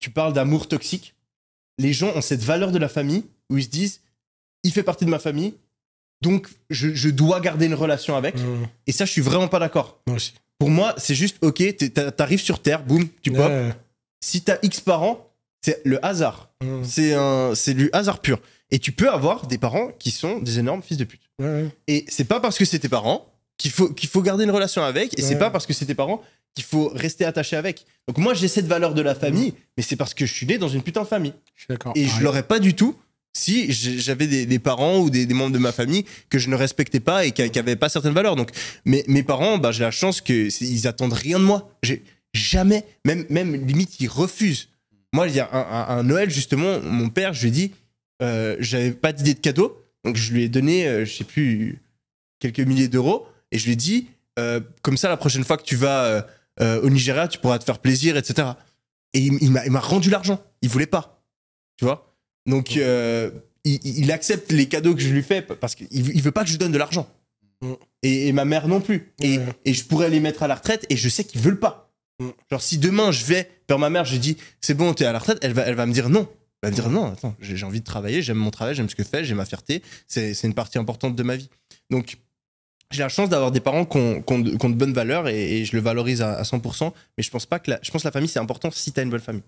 tu parles d'amour toxique, les gens ont cette valeur de la famille où ils se disent, il fait partie de ma famille, donc je, dois garder une relation avec. Mmh. Et ça, je suis vraiment pas d'accord. Pour moi, c'est juste, ok, t'arrives sur Terre, boum, tu pop. si Si t'as X parents, c'est le hasard. Mmh. C'est un, du hasard pur. Et tu peux avoir des parents qui sont des énormes fils de pute. Et c'est pas parce que c'est tes parents qu'il faut, qu'il faut garder une relation avec. Et c'est pas parce que c'est tes parents qu'il faut rester attaché avec. Donc moi, j'ai cette valeur de la famille, mm. mais c'est parce que je suis né dans une putain de famille. Je suis d'accord. Et ah je l'aurais pas du tout si j'avais des, parents ou des, membres de ma famille que je ne respectais pas et qui n'avaient pas certaines valeurs. Donc, mes, mes parents, bah, j'ai la chance qu'ils attendent rien de moi. J'ai jamais, même, même limite, ils refusent. Moi, il y a un, Noël, justement, mon père, je lui ai dit, euh, j'avais pas d'idée de cadeau, donc je lui ai donné, euh, je sais plus, quelques milliers d'euros, et je lui ai dit, euh, comme ça, la prochaine fois que tu vas euh, au Nigeria, tu pourras te faire plaisir, etc. Et il, m'a rendu l'argent. Il voulait pas. Tu vois Donc, euh, il, accepte les cadeaux que je lui fais parce qu'il ne veut pas que je donne de l'argent. Et, ma mère non plus. Et, je pourrais les mettre à la retraite et je sais qu'ils veulent pas. Genre, si demain je vais vers ma mère, je dis c'est bon, tu es à la retraite, elle va, elle va me dire non. Elle va me dire non, attends, j'ai envie de travailler, j'aime mon travail, j'aime ce que je fais, j'ai ma fierté, c'est une partie importante de ma vie. Donc, j'ai la chance d'avoir des parents qui ont, de, bonnes valeurs et, je le valorise à, 100%. Mais je pense pas que la, je pense que la famille, c'est important si tu as une bonne famille.